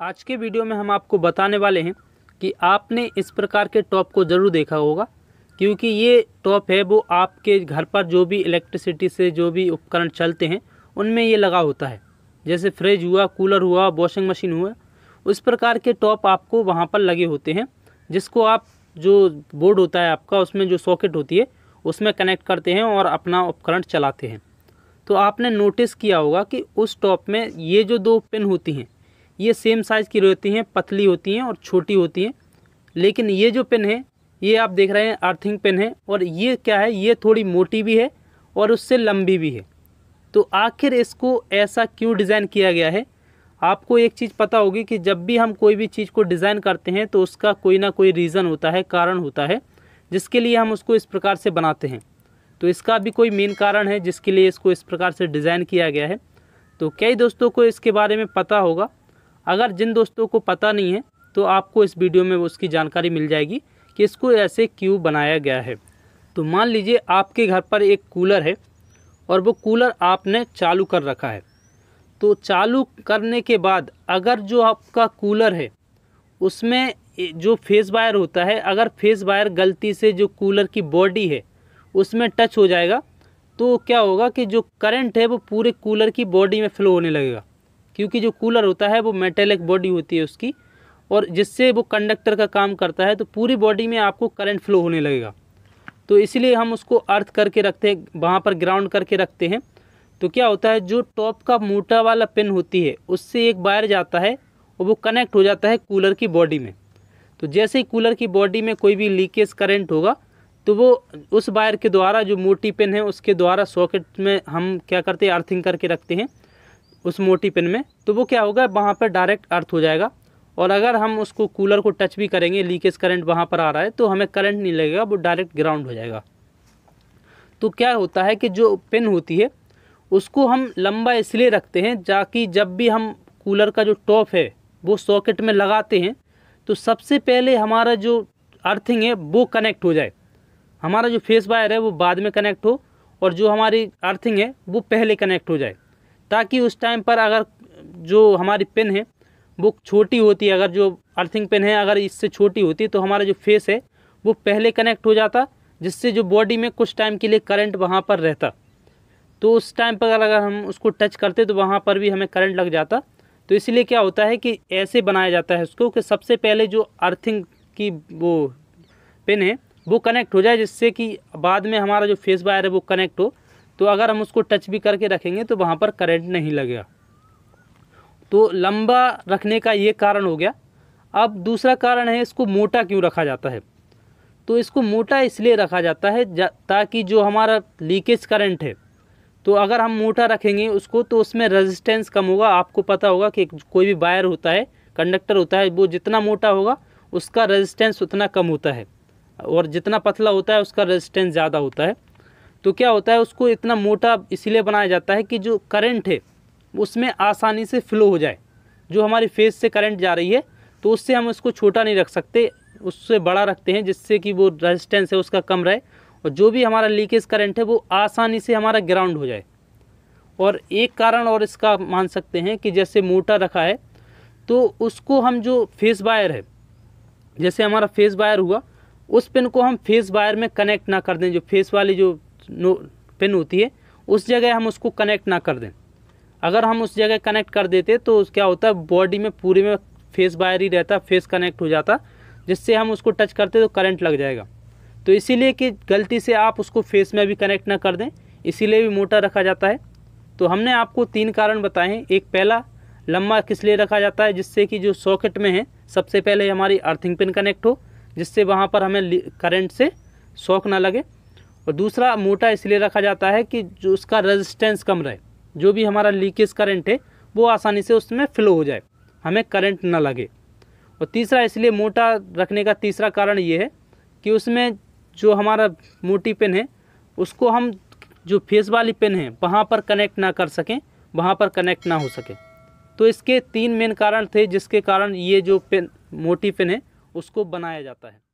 आज के वीडियो में हम आपको बताने वाले हैं कि आपने इस प्रकार के टॉप को ज़रूर देखा होगा क्योंकि ये टॉप है वो आपके घर पर जो भी इलेक्ट्रिसिटी से जो भी उपकरण चलते हैं उनमें ये लगा होता है जैसे फ्रिज हुआ कूलर हुआ वॉशिंग मशीन हुआ उस प्रकार के टॉप आपको वहाँ पर लगे होते हैं जिसको आप जो बोर्ड होता है आपका उसमें जो सॉकेट होती है उसमें कनेक्ट करते हैं और अपना उपकरण चलाते हैं तो आपने नोटिस किया होगा कि उस टॉप में ये जो दो पिन होती हैं ये सेम साइज़ की रहती हैं पतली होती हैं और छोटी होती हैं लेकिन ये जो पेन है ये आप देख रहे हैं अर्थिंग पेन है और ये क्या है ये थोड़ी मोटी भी है और उससे लंबी भी है तो आखिर इसको ऐसा क्यों डिज़ाइन किया गया है आपको एक चीज़ पता होगी कि जब भी हम कोई भी चीज़ को डिज़ाइन करते हैं तो उसका कोई ना कोई रीज़न होता है कारण होता है जिसके लिए हम उसको इस प्रकार से बनाते हैं तो इसका भी कोई मेन कारण है जिसके लिए इसको इस प्रकार से डिज़ाइन किया गया है तो कई दोस्तों को इसके बारे में पता होगा अगर जिन दोस्तों को पता नहीं है तो आपको इस वीडियो में उसकी जानकारी मिल जाएगी कि इसको ऐसे क्यों बनाया गया है तो मान लीजिए आपके घर पर एक कूलर है और वो कूलर आपने चालू कर रखा है तो चालू करने के बाद अगर जो आपका कूलर है उसमें जो फेस वायर होता है अगर फेस वायर गलती से जो कूलर की बॉडी है उसमें टच हो जाएगा तो क्या होगा कि जो करंट है वो पूरे कूलर की बॉडी में फ्लो होने लगेगा क्योंकि जो कूलर होता है वो मेटेलिक बॉडी होती है उसकी और जिससे वो कंडक्टर का काम करता है तो पूरी बॉडी में आपको करंट फ्लो होने लगेगा तो इसलिए हम उसको अर्थ करके रखते हैं वहाँ पर ग्राउंड करके रखते हैं तो क्या होता है जो टॉप का मोटा वाला पिन होती है उससे एक वायर जाता है और वो कनेक्ट हो जाता है कूलर की बॉडी में तो जैसे ही कूलर की बॉडी में कोई भी लीकेज करंट होगा तो वो उस वायर के द्वारा जो मोटी पिन है उसके द्वारा सॉकेट में हम क्या करते हैं अर्थिंग करके रखते हैं उस मोटी पेन में तो वो क्या होगा वहाँ पर डायरेक्ट अर्थ हो जाएगा और अगर हम उसको कूलर को टच भी करेंगे लीकेज करंट वहाँ पर आ रहा है तो हमें करंट नहीं लगेगा वो डायरेक्ट ग्राउंड हो जाएगा तो क्या होता है कि जो पेन होती है उसको हम लंबा इसलिए रखते हैं ताकि जब भी हम कूलर का जो टॉप है वो सॉकेट में लगाते हैं तो सबसे पहले हमारा जो अर्थिंग है वो कनेक्ट हो जाए हमारा जो फेस वायर है वो बाद में कनेक्ट हो और जो हमारी अर्थिंग है वो पहले कनेक्ट हो जाए ताकि उस टाइम पर अगर जो हमारी पेन है वो छोटी होती है अगर जो अर्थिंग पेन है अगर इससे छोटी होती तो हमारा जो फेस है वो पहले कनेक्ट हो जाता जिससे जो बॉडी में कुछ टाइम के लिए करंट वहाँ पर रहता तो उस टाइम पर अगर हम उसको टच करते तो वहाँ पर भी हमें करंट लग जाता तो इसलिए क्या होता है कि ऐसे बनाया जाता है उसको कि सबसे पहले जो अर्थिंग की वो पेन है वो कनेक्ट हो जाए जिससे कि बाद में हमारा जो फेस वायर है वो कनेक्ट हो तो अगर हम उसको टच भी करके रखेंगे तो वहाँ पर करंट नहीं लगेगा तो लंबा रखने का ये कारण हो गया अब दूसरा कारण है इसको मोटा क्यों रखा जाता है तो इसको मोटा इसलिए रखा जाता है जा, ताकि जो हमारा लीकेज करंट है तो अगर हम मोटा रखेंगे उसको तो उसमें रेजिस्टेंस कम होगा आपको पता होगा कि कोई भी वायर होता है कंडक्टर होता है वो जितना मोटा होगा उसका रेजिस्टेंस उतना कम होता है और जितना पतला होता है उसका रेजिस्टेंस ज़्यादा होता है तो क्या होता है उसको इतना मोटा इसलिए बनाया जाता है कि जो करंट है उसमें आसानी से फ्लो हो जाए जो हमारे फेस से करंट जा रही है तो उससे हम उसको छोटा नहीं रख सकते उससे बड़ा रखते हैं जिससे कि वो रेजिस्टेंस है उसका कम रहे और जो भी हमारा लीकेज करंट है वो आसानी से हमारा ग्राउंड हो जाए और एक कारण और इसका मान सकते हैं कि जैसे मोटा रखा है तो उसको हम जो फेस वायर है जैसे हमारा फेस वायर हुआ उस पिन को हम फेस वायर में कनेक्ट ना कर दें जो फेस वाली जो पिन होती है उस जगह हम उसको कनेक्ट ना कर दें अगर हम उस जगह कनेक्ट कर देते तो क्या होता है बॉडी में पूरे में फेस वायर ही रहता फेस कनेक्ट हो जाता जिससे हम उसको टच करते तो करंट लग जाएगा तो इसीलिए कि गलती से आप उसको फेस में भी कनेक्ट ना कर दें इसीलिए भी मोटा रखा जाता है तो हमने आपको तीन कारण बताए हैं एक पहला लंबा किस लिए रखा जाता है जिससे कि जो सॉकेट में है सबसे पहले हमारी अर्थिंग पिन कनेक्ट हो जिससे वहाँ पर हमें करंट से शौक ना लगे और दूसरा मोटा इसलिए रखा जाता है कि जो उसका रेजिस्टेंस कम रहे जो भी हमारा लीकेज करंट है वो आसानी से उसमें फ्लो हो जाए हमें करंट ना लगे और तीसरा इसलिए मोटा रखने का तीसरा कारण ये है कि उसमें जो हमारा मोटी पेन है उसको हम जो फेस वाली पेन है वहाँ पर कनेक्ट ना कर सकें वहाँ पर कनेक्ट ना हो सके तो इसके तीन मेन कारण थे जिसके कारण ये जो पेन मोटी पेन है उसको बनाया जाता है